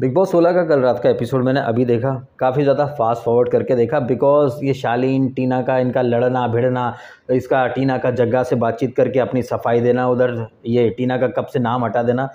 big boss सोलह का कल रात का एपिसोड मैंने अभी देखा काफ़ी ज़्यादा फास्ट फॉरवर्ड करके देखा बिकॉज ये शालीन टीना का इनका लड़ना भिड़ना इसका टीना का जग्गा से बातचीत करके अपनी सफाई देना उधर ये टीना का कब से नाम हटा देना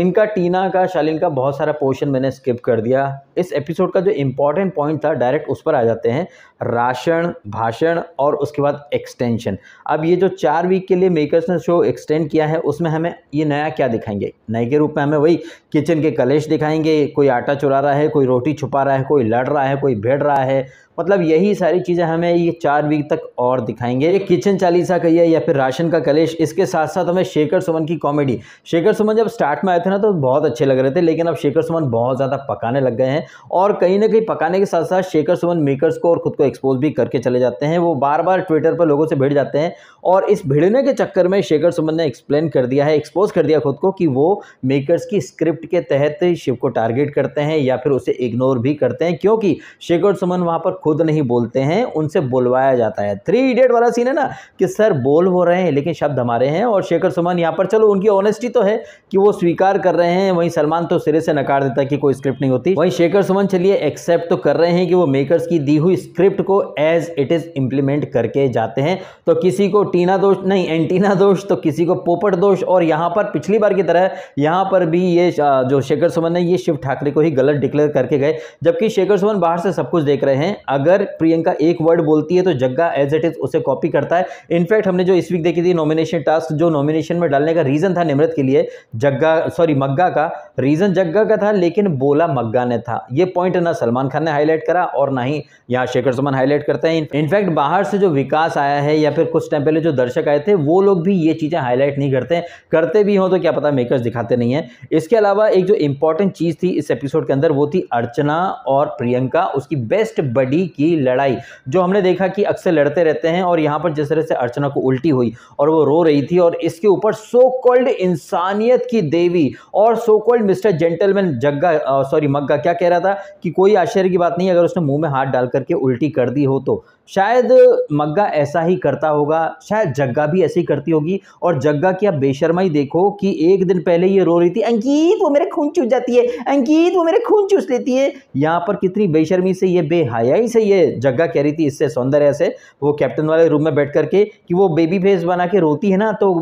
इनका टीना का शालिन का बहुत सारा पोर्शन मैंने स्किप कर दिया इस एपिसोड का जो इम्पॉर्टेंट पॉइंट था डायरेक्ट उस पर आ जाते हैं राशन भाषण और उसके बाद एक्सटेंशन अब ये जो चार वीक के लिए मेकर्स ने शो एक्सटेंड किया है उसमें हमें ये नया क्या दिखाएंगे नए के रूप में हमें वही किचन के कलेश दिखाएंगे कोई आटा चुरा रहा है कोई रोटी छुपा रहा है कोई लड़ रहा है कोई भेड़ रहा है मतलब यही सारी चीज़ें हमें ये चार वीक तक और दिखाएंगे ये किचन चालीसा कहिए या फिर राशन का कलेश इसके साथ साथ हमें शेखर सुमन की कॉमेडी शेखर सुमन जब स्टार्ट में थे ना तो बहुत अच्छे लग रहे थे लेकिन अब शेखर सुमन बहुत ज़्यादा पकाने लग गए हैं और कहीं ना कहीं पकाने के साथ साथ शेखर सुमन मेकर्स को और ख़ुद को एक्सपोज भी करके चले जाते हैं वो बार बार ट्विटर पर लोगों से भिड़ जाते हैं और इस भिड़ने के चक्कर में शेखर सुमन ने एक्सप्लेन कर दिया है एक्सपोज कर दिया खुद को कि वो मेकर्स की स्क्रिप्ट के तहत शिव को टारगेट करते हैं या फिर उसे इग्नोर भी करते हैं क्योंकि शेखर सुमन वहाँ पर खुद नहीं बोलते हैं उनसे बुलवाया जाता है थ्री इडियट वाला सीन है ना कि सर बोल हो रहे हैं लेकिन शब्द हमारे हैं और शेखर सुमन यहाँ पर चलो उनकी ऑनेस्टी तो है कि वो स्वीकार इनकार कर रहे हैं वहीं सलमान तो सिरे से नकार देता है कि कोई स्क्रिप्ट नहीं होती वहीं शेखर सुमन चलिए एक्सेप्ट तो कर रहे हैं कि वो मेकर्स की दी हुई स्क्रिप्ट को एज इट इज इंप्लीमेंट करके जाते हैं तो किसी को टीना दोष नहीं एंटीना दोष तो किसी को पोपट दोष और यहां पर पिछली बार की तरह यहां पर भी ये जो शेखर सुमन है ये शिव ठाकरे को ही गलत डिक्लेयर करके गए जबकि शेखर सुमन बाहर से सब कुछ देख रहे हैं अगर प्रियंका एक वर्ड बोलती है तो जग्गा एज इट इज उसे कॉपी करता है इनफैक्ट हमने जो इस वीक देखी थी नॉमिनेशन टास्क जो नॉमिनेशन में डालने का रीजन था निमृत के लिए जग्गा सॉरी मग्गा का रीज़न जग्गा का था लेकिन बोला मग्गा ने था ये पॉइंट ना सलमान खान ने हाईलाइट करा और ना ही यहाँ शेखर सुमन हाईलाइट करते हैं इनफैक्ट बाहर से जो विकास आया है या फिर कुछ टाइम पहले जो दर्शक आए थे वो लोग भी ये चीज़ें हाईलाइट नहीं करते करते भी हों तो क्या पता मेकर्स दिखाते नहीं है इसके अलावा एक जो इंपॉर्टेंट चीज़ थी इस एपिसोड के अंदर वो थी अर्चना और प्रियंका उसकी बेस्ट बडी की लड़ाई जो हमने देखा कि अक्सर लड़ते रहते हैं और यहाँ पर जिस तरह से अर्चना को उल्टी हुई और वो रो रही थी और इसके ऊपर सो कॉल्ड इंसानियत की देवी और so called mister gentleman Jagga sorry Magga क्या कह रहा था कि कोई आश्चर्य की बात नहीं अगर उसने मुंह में हाथ डाल करके उल्टी कर दी हो तो शायद मग्गा ऐसा ही करता होगा शायद जग्गा भी ऐसे ही करती होगी और जग्गा की आप बेशर्माई देखो कि एक दिन पहले ये रो रही थी अंकित वो मेरे खून चूस जाती है अंकित वो मेरे खून चूस लेती है यहाँ पर कितनी बेशर्मी से ये बेहयाई से ये जग्गा कह रही थी इससे सौंदर्य से वो कैप्टन वाले रूम में बैठ करके कि वो बेबी फेस बना के रोती है ना तो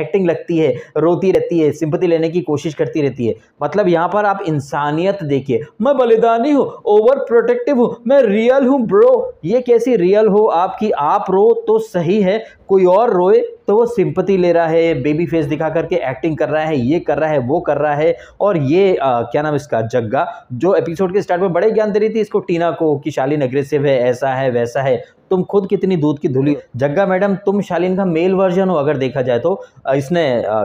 एक्टिंग लगती है रोती रहती है सिंपति लेने की कोशिश कोशिश करती रहती है मतलब यहाँ पर आप इंसानियत देखिए मैं बलिदानी हूँ ओवर प्रोटेक्टिव हूँ मैं रियल हूँ ब्रो ये कैसी रियल हो आपकी आप रो तो सही है कोई और रोए तो वो सिंपति ले रहा है बेबी फेस दिखा करके एक्टिंग कर रहा है ये कर रहा है वो कर रहा है और ये आ, क्या नाम इसका जग्गा जो एपिसोड के स्टार्ट में बड़े ज्ञान दे रही थी इसको टीना को कि शालीन अग्रेसिव है ऐसा है वैसा है तुम खुद कितनी दूध की धुली जग्गा मैडम तुम शालीन का मेल वर्जन हो अगर देखा जाए तो इसने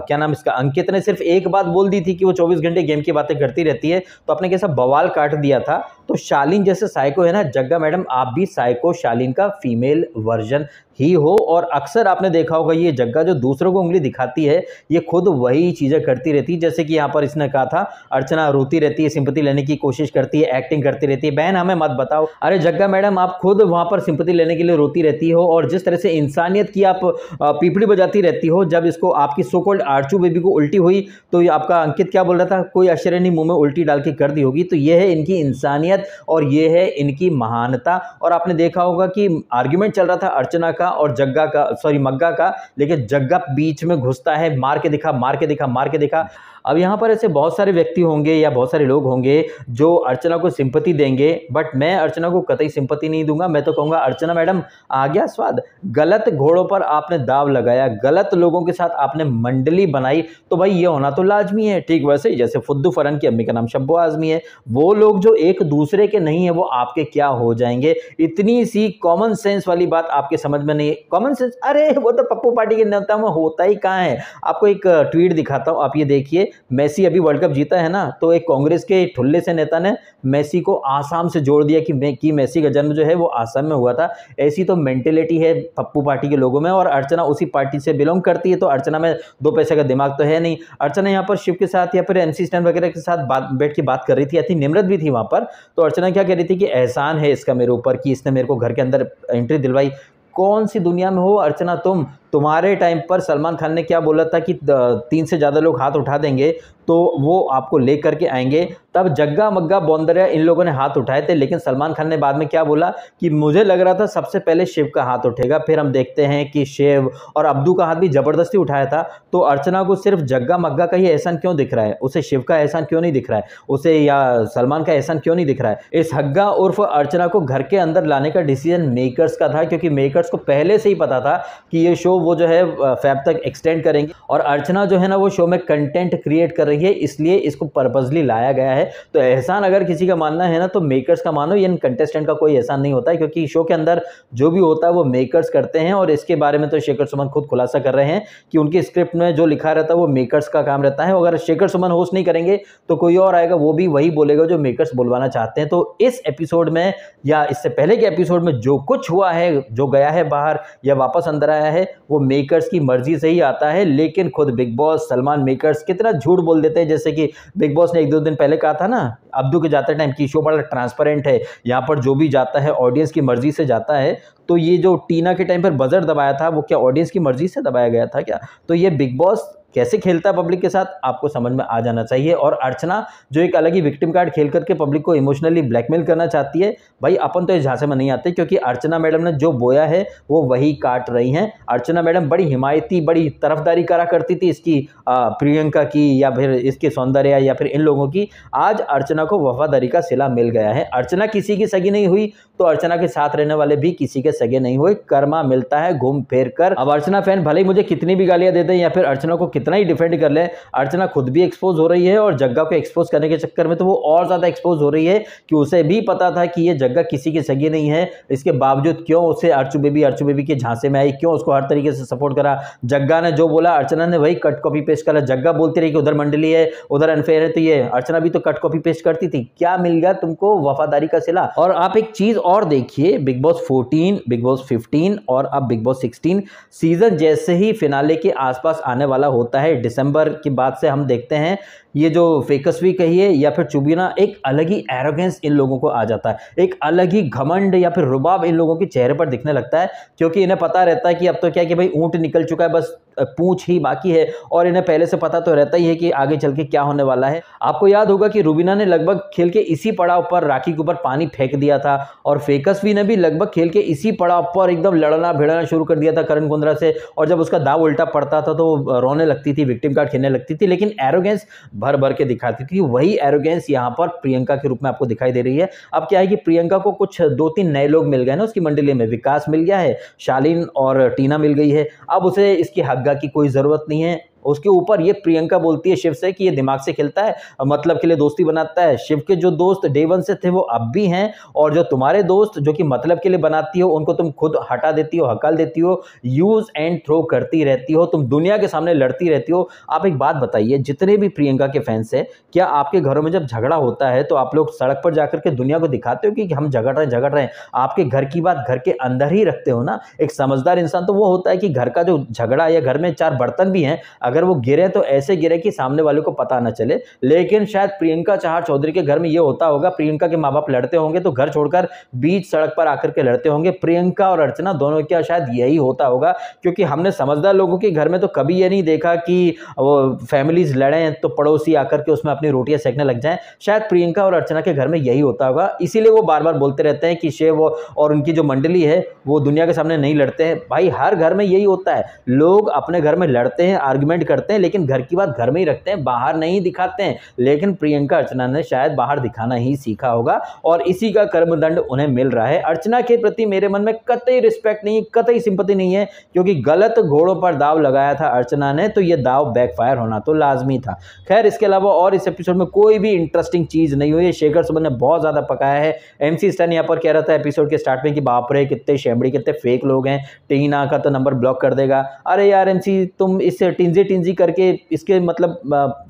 क्या नाम इसका अंकित ने सिर्फ एक बात बोल दी थी कि वो चौबीस घंटे गेम की बातें करती रहती है तो आपने कैसा बवाल काट दिया था तो शालीन जैसे साइको है ना जग्गा मैडम आप भी साइको शालीन का फीमेल वर्जन ही हो और अक्सर आपने देखा होगा ये जग्गा जो दूसरों को उंगली दिखाती है ये खुद वही चीज़ें करती रहती है जैसे कि यहाँ पर इसने कहा था अर्चना रोती रहती है सिंपति लेने की कोशिश करती है एक्टिंग करती रहती है बहन हमें मत बताओ अरे जग्गा मैडम आप खुद वहाँ पर सिंपति लेने के लिए रोती रहती हो और जिस तरह से इंसानियत की आप पीपड़ी बजाती रहती हो जब इसको आपकी सो कोल्ड आरचू बेबी को उल्टी हुई तो आपका अंकित क्या बोल रहा था कोई आश्चर्य नहीं मुँह में उल्टी डाल के कर दी होगी तो यह है इनकी इंसानियत और ये है इनकी महानता और आपने देखा होगा कि आर्ग्यूमेंट चल रहा था अर्चना का और जग्गा का सॉरी मग्गा का लेकिन जग्गा बीच में घुसता है मार के दिखा मार के दिखा मार के दिखा अब यहाँ पर ऐसे बहुत सारे व्यक्ति होंगे या बहुत सारे लोग होंगे जो अर्चना को सिंपति देंगे बट मैं अर्चना को कतई सिंपति नहीं दूंगा मैं तो कहूँगा अर्चना मैडम आ गया स्वाद गलत घोड़ों पर आपने दाव लगाया गलत लोगों के साथ आपने मंडली बनाई तो भाई ये होना तो लाजमी है ठीक वैसे ही जैसे फुद्दू फरन की अम्मी का नाम शब्बो आजमी है वो लोग जो एक दूसरे के नहीं है वो आपके क्या हो जाएंगे इतनी सी कॉमन सेंस वाली बात आपके समझ में नहीं है कॉमन सेंस अरे वो तो पप्पू पार्टी के नेता में होता ही कहाँ है आपको एक ट्वीट दिखाता हूँ आप ये देखिए मेसी अभी वर्ल्ड कप जीता है ना तो एक कांग्रेस के ठुल्ले से नेता ने मेसी को आसाम से जोड़ दिया कि कि मेसी का जन्म जो है वो आसाम में हुआ था ऐसी तो मैंटेलिटी है पप्पू पार्टी के लोगों में और अर्चना उसी पार्टी से बिलोंग करती है तो अर्चना में दो पैसे का दिमाग तो है नहीं अर्चना यहाँ पर शिव के साथ या फिर एम स्टैंड वगैरह के साथ बात बैठ के बात कर रही थी अति निमृत भी थी वहाँ पर तो अर्चना क्या कह रही थी कि एहसान है इसका मेरे ऊपर कि इसने मेरे को घर के अंदर एंट्री दिलवाई कौन सी दुनिया में हो अर्चना तुम तुम्हारे टाइम पर सलमान खान ने क्या बोला था कि तीन से ज़्यादा लोग हाथ उठा देंगे तो वो आपको ले करके आएंगे तब जग्गा मग्गा बौंदरिया इन लोगों ने हाथ उठाए थे लेकिन सलमान खान ने बाद में क्या बोला कि मुझे लग रहा था सबसे पहले शिव का हाथ उठेगा फिर हम देखते हैं कि शिव और अब्दू का हाथ भी ज़बरदस्ती उठाया था तो अर्चना को सिर्फ जग्गा मग्गा का ही एहसान क्यों दिख रहा है उसे शिव का एहसान क्यों नहीं दिख रहा है उसे या सलमान का एहसान क्यों नहीं दिख रहा है इस हग्गा उर्फ अर्चना को घर के अंदर लाने का डिसीजन मेकर्स का था क्योंकि मेकर्स को पहले से ही पता था कि ये शो वो जो है फैब तक एक्सटेंड करेंगे और अर्चना जो है ना वो शो में कंटेंट क्रिएट कर रही है इसलिए इसको पर्पजली लाया गया है तो एहसान अगर किसी का मानना है ना तो मेकर्स का मानो या कंटेस्टेंट का कोई एहसान नहीं होता है क्योंकि शो के अंदर जो भी होता है वो मेकर्स करते हैं और इसके बारे में तो शेखर सुमन खुद खुलासा कर रहे हैं कि उनके स्क्रिप्ट में जो लिखा रहता है वो मेकर्स का काम रहता है अगर शेखर सुमन होस्ट नहीं करेंगे तो कोई और आएगा वो भी वही बोलेगा जो मेकर्स बुलवाना चाहते हैं तो इस एपिसोड में या इससे पहले के एपिसोड में जो कुछ हुआ है जो गया है बाहर या वापस अंदर आया है वो मेकर्स की मर्जी से ही आता है लेकिन खुद बिग बॉस सलमान मेकर्स कितना झूठ बोल देते हैं जैसे कि बिग बॉस ने एक दो दिन पहले कहा था ना अब्दू के जाते टाइम की शो बड़ा ट्रांसपेरेंट है यहाँ पर जो भी जाता है ऑडियंस की मर्जी से जाता है तो ये जो टीना के टाइम पर बजर दबाया था वो क्या ऑडियंस की मर्जी से दबाया गया था क्या तो ये बिग बॉस कैसे खेलता है पब्लिक के साथ आपको समझ में आ जाना चाहिए और अर्चना जो एक अलग ही विक्टिम कार्ड खेल करके पब्लिक को इमोशनली ब्लैकमेल करना चाहती है भाई अपन तो इस झांसे में नहीं आते क्योंकि अर्चना मैडम ने जो बोया है वो वही काट रही हैं अर्चना मैडम बड़ी हिमायती बड़ी तरफदारी करा करती थी इसकी प्रियंका की या फिर इसके सौंदर्य या फिर इन लोगों की आज अर्चना को वफादारी का सिला मिल गया है अर्चना किसी की सगी नहीं हुई तो अर्चना के साथ रहने वाले भी किसी के या सगे नहीं हुए कर्मा मिलता है घूम फेर कर अब अर्चना फैन भले ही मुझे कितनी भी गालियां देते हैं या फिर अर्चना को कितना ही डिफेंड कर ले अर्चना खुद भी एक्सपोज हो रही है और जग्गा को एक्सपोज करने के चक्कर में तो वो और ज़्यादा एक्सपोज हो रही है कि उसे भी पता था कि ये जग्गा किसी की सगी नहीं है इसके बावजूद क्यों उसे अर्चू बेबी अर्चू बेबी के झांसे में आई क्यों उसको हर तरीके से सपोर्ट करा जग्गा ने जो बोला अर्चना ने वही कट कॉपी पेश करा जग्गा बोलती रही कि उधर मंडली है उधर अनफेयर है तो ये अर्चना भी तो कट कॉपी पेश करती थी क्या मिल गया तुमको वफादारी का सिला और आप एक चीज़ और देखिए Bigg Boss fourteen Bigg Boss 15 और अब बिग बॉस 16 सीज़न जैसे ही फिनाले के आसपास आने वाला होता है दिसंबर की बात से हम देखते हैं ये जो फेकसवी कहिए या फिर चुबीना एक अलग ही एरोगेंस इन लोगों को आ जाता है एक अलग ही घमंड या फिर रुबाब इन लोगों के चेहरे पर दिखने लगता है क्योंकि इन्हें पता रहता है कि अब तो क्या कि भाई ऊँट निकल चुका है बस पूछ ही बाकी है और इन्हें पहले से पता तो रहता ही है कि आगे चल के क्या होने वाला है आपको याद होगा कि रूबीना ने लगभग खेल के इसी पड़ाव पर राखी के ऊपर पानी फेंक दिया था और फेकसवी ने भी लगभग खेल के इसी पड़ाव पर एकदम लड़ना भिड़ना शुरू कर दिया था करण कुंद्रा से और जब उसका दाव उल्टा पड़ता था तो रोने लगती थी विक्टिम कार्ड खेलने लगती थी लेकिन एरोगेंस भर भर के दिखाती थी वही एरोगेंस यहाँ पर प्रियंका के रूप में आपको दिखाई दे रही है अब क्या है कि प्रियंका को कुछ दो तीन नए लोग मिल गए ना उसकी मंडली में विकास मिल गया है शालीन और टीना मिल गई है अब उसे इसकी हद आज्ञा की कोई ज़रूरत नहीं है उसके ऊपर ये प्रियंका बोलती है शिव से कि ये दिमाग से खेलता है मतलब के लिए दोस्ती बनाता है शिव के जो दोस्त डे वन से थे वो अब भी हैं और जो तुम्हारे दोस्त जो कि मतलब के लिए बनाती हो उनको तुम खुद हटा देती हो हकाल देती हो यूज़ एंड थ्रो करती रहती हो तुम दुनिया के सामने लड़ती रहती हो आप एक बात बताइए जितने भी प्रियंका के फैंस हैं क्या आपके घरों में जब झगड़ा होता है तो आप लोग सड़क पर जाकर के दुनिया को दिखाते हो कि हम झगड़ रहे हैं झगड़ रहे हैं आपके घर की बात घर के अंदर ही रखते हो ना एक समझदार इंसान तो वो होता है कि घर का जो झगड़ा या घर में चार बर्तन भी हैं अगर वो गिरे तो ऐसे गिरे कि सामने वाले को पता ना चले लेकिन शायद प्रियंका चाहर चौधरी के घर में ये होता होगा प्रियंका के माँ बाप लड़ते होंगे तो घर छोड़कर बीच सड़क पर आकर के लड़ते होंगे प्रियंका और अर्चना दोनों क्या शायद यही होता होगा क्योंकि हमने समझदार लोगों के घर में तो कभी ये नहीं देखा कि वो फैमिलीज लड़ें तो पड़ोसी आकर के उसमें अपनी रोटियाँ सेकने लग जाएँ शायद प्रियंका और अर्चना के घर में यही होता होगा इसीलिए वो बार बार बोलते रहते हैं कि शेव और उनकी जो मंडली है वो दुनिया के सामने नहीं लड़ते हैं भाई हर घर में यही होता है लोग अपने घर में लड़ते हैं आर्ग्यूमेंट सेलिब्रेट करते हैं लेकिन घर की बात घर में ही रखते हैं बाहर नहीं दिखाते हैं लेकिन प्रियंका अर्चना ने शायद बाहर दिखाना ही सीखा होगा और इसी का कर्मदंड उन्हें मिल रहा है अर्चना के प्रति मेरे मन में कतई रिस्पेक्ट नहीं कतई सिंपति नहीं है क्योंकि गलत घोड़ों पर दाव लगाया था अर्चना ने तो यह दाव बैकफायर होना तो लाजमी था खैर इसके अलावा और इस एपिसोड में कोई भी इंटरेस्टिंग चीज़ नहीं हुई है शेखर सुबह ने बहुत ज़्यादा पकाया है एम सी स्टन यहाँ पर कह रहा था एपिसोड के स्टार्ट में कि बाप रहे कितने शेमड़ी कितने फेक लोग हैं टीना का तो नंबर ब्लॉक कर देगा अरे यार एम सी तुम इस टिंजी इंजी करके इसके मतलब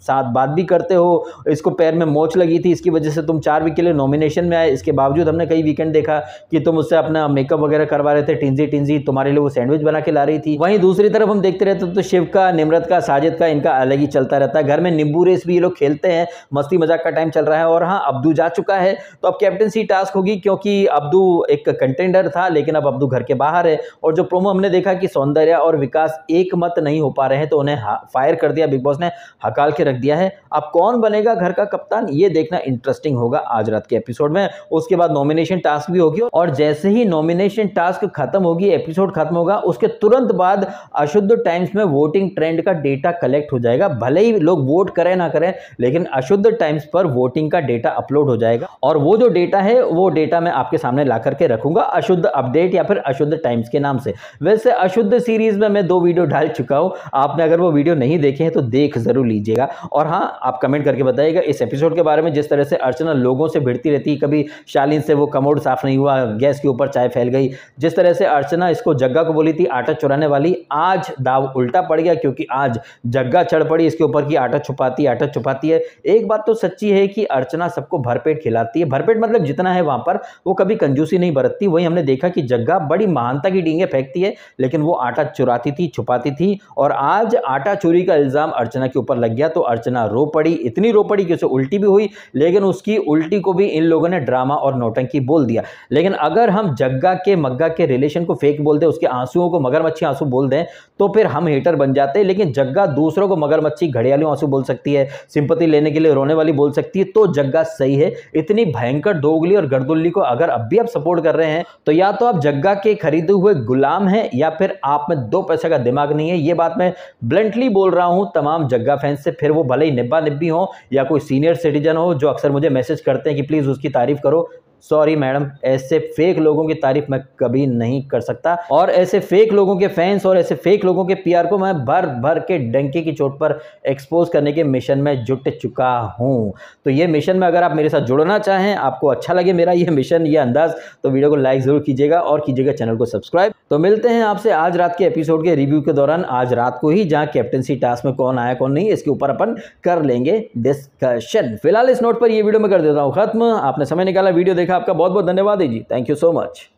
साथ बात भी करते हो इसको पैर में मोच लगी थी इसकी वजह से तुम चार वीक के लिए नॉमिनेशन में आए इसके बावजूद हमने कई वीकेंड देखा कि तुम उससे अपना मेकअप वगैरह करवा रहे थे टिंजी टिंजी तुम्हारे लिए वो सैंडविच बना के ला रही थी वहीं दूसरी तरफ हम देखते रहते तो शिव का निमरत का साजिद का इनका अलग ही चलता रहता है घर में नींबू रेस भी ये लोग खेलते हैं मस्ती मजाक का टाइम चल रहा है और हाँ अब्दू जा चुका है तो अब कैप्टनसी टास्क होगी क्योंकि अब्दू एक कंटेंडर था लेकिन अब अब्दू घर के बाहर है और जो प्रोमो हमने देखा कि सौंदर्य और विकास एक मत नहीं हो पा रहे हैं तो उन्हें फायर कर दिया बिग बॉस ने हकाल के रख दिया है अब कौन बनेगा घर का कप्तान ये देखना इंटरेस्टिंग होगा आज रात के एपिसोड में उसके बाद नॉमिनेशन टास्क भी होगी और जैसे ही नॉमिनेशन टास्क खत्म होगी एपिसोड खत्म होगा उसके तुरंत बाद अशुद्ध टाइम्स में वोटिंग ट्रेंड का डेटा कलेक्ट हो जाएगा भले ही लोग वोट करें ना करें लेकिन अशुद्ध टाइम्स पर वोटिंग का डेटा अपलोड हो जाएगा और वो जो डेटा है वो डेटा मैं आपके सामने ला करके रखूंगा अशुद्ध अपडेट या फिर अशुद्ध टाइम्स के नाम से वैसे अशुद्ध सीरीज में मैं दो वीडियो डाल चुका हूं आपने अगर वो वीडियो वीडियो नहीं देखे हैं तो देख ज़रूर लीजिएगा और हाँ आप कमेंट करके बताइएगा इस एपिसोड के बारे में जिस तरह से अर्चना लोगों से भिड़ती रहती है कभी शालीन से वो कमोड साफ़ नहीं हुआ गैस के ऊपर चाय फैल गई जिस तरह से अर्चना इसको जग्गा को बोली थी आटा चुराने वाली आज दाव उल्टा पड़ गया क्योंकि आज जग्गा चढ़ पड़ी इसके ऊपर की आटा छुपाती आटा छुपाती है एक बात तो सच्ची है कि अर्चना सबको भरपेट खिलाती है भरपेट मतलब जितना है वहां पर वो कभी कंजूसी नहीं बरतती वही हमने देखा कि जग्गा बड़ी महानता की डींगे फेंकती है लेकिन वो आटा चुराती थी छुपाती थी और आज आटा डेटा चोरी का इल्ज़ाम अर्चना के ऊपर लग गया तो अर्चना रो पड़ी इतनी रो पड़ी कि उसे उल्टी भी हुई लेकिन उसकी उल्टी को भी इन लोगों ने ड्रामा और नौटंकी बोल दिया लेकिन अगर हम जग्गा के मग्गा के रिलेशन को फेक बोल दें उसके आंसुओं को मगरमच्छी आंसू बोल दें तो फिर हम हेटर बन जाते हैं लेकिन जग्गा दूसरों को मगरमच्छी घड़ियालू आंसू बोल सकती है सिंपति लेने के लिए रोने वाली बोल सकती है तो जग्गा सही है इतनी भयंकर दोगली और गर्दुल्ली को अगर अब भी आप सपोर्ट कर रहे हैं तो या तो आप जग्गा के खरीदे हुए गुलाम हैं या फिर आप में दो पैसे का दिमाग नहीं है ये बात मैं ब्लेंड फ्रेंकली बोल रहा हूँ तमाम जग्गा फैंस से फिर वो भले ही निब्बा निब्बी हो या कोई सीनियर सिटीजन हो जो अक्सर मुझे मैसेज करते हैं कि प्लीज़ उसकी तारीफ करो सॉरी मैडम ऐसे फेक लोगों की तारीफ मैं कभी नहीं कर सकता और ऐसे फेक लोगों के फैंस और ऐसे फेक लोगों के पीआर को मैं भर भर के डंके की चोट पर एक्सपोज करने के मिशन में जुट चुका हूँ तो ये मिशन में अगर आप मेरे साथ जुड़ना चाहें आपको अच्छा लगे मेरा ये मिशन ये अंदाज तो वीडियो को लाइक ज़रूर कीजिएगा और कीजिएगा चैनल को सब्सक्राइब तो मिलते हैं आपसे आज रात के एपिसोड के रिव्यू के दौरान आज रात को ही जहाँ कैप्टनसी टास्क में कौन आया कौन नहीं इसके ऊपर अपन कर लेंगे डिस्कशन फिलहाल इस नोट पर यह वीडियो मैं कर देता हूँ खत्म आपने समय निकाला वीडियो देखा देखा आपका बहुत बहुत धन्यवाद है जी थैंक यू सो मच